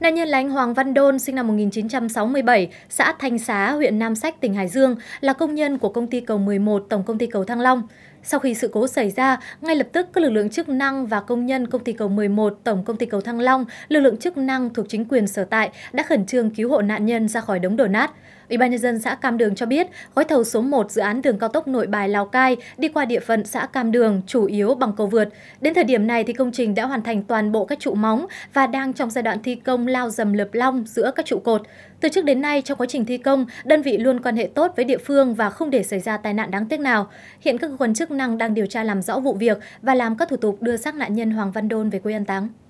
Nạn nhân là anh Hoàng Văn Đôn, sinh năm 1967, xã Thanh Xá, huyện Nam Sách, tỉnh Hải Dương, là công nhân của công ty cầu 11, tổng công ty cầu Thăng Long. Sau khi sự cố xảy ra, ngay lập tức các lực lượng chức năng và công nhân công ty cầu 11, tổng công ty cầu Thăng Long, lực lượng chức năng thuộc chính quyền sở tại đã khẩn trương cứu hộ nạn nhân ra khỏi đống đổ nát. Ủy ban nhân dân xã Cam Đường cho biết, gói thầu số 1 dự án đường cao tốc Nội Bài Lào Cai đi qua địa phận xã Cam Đường chủ yếu bằng cầu vượt. Đến thời điểm này thì công trình đã hoàn thành toàn bộ các trụ móng và đang trong giai đoạn thi công lao dầm lợp long giữa các trụ cột. Từ trước đến nay trong quá trình thi công, đơn vị luôn quan hệ tốt với địa phương và không để xảy ra tai nạn đáng tiếc nào. Hiện các cơ quan chức năng đang điều tra làm rõ vụ việc và làm các thủ tục đưa xác nạn nhân Hoàng Văn Đôn về quê an táng.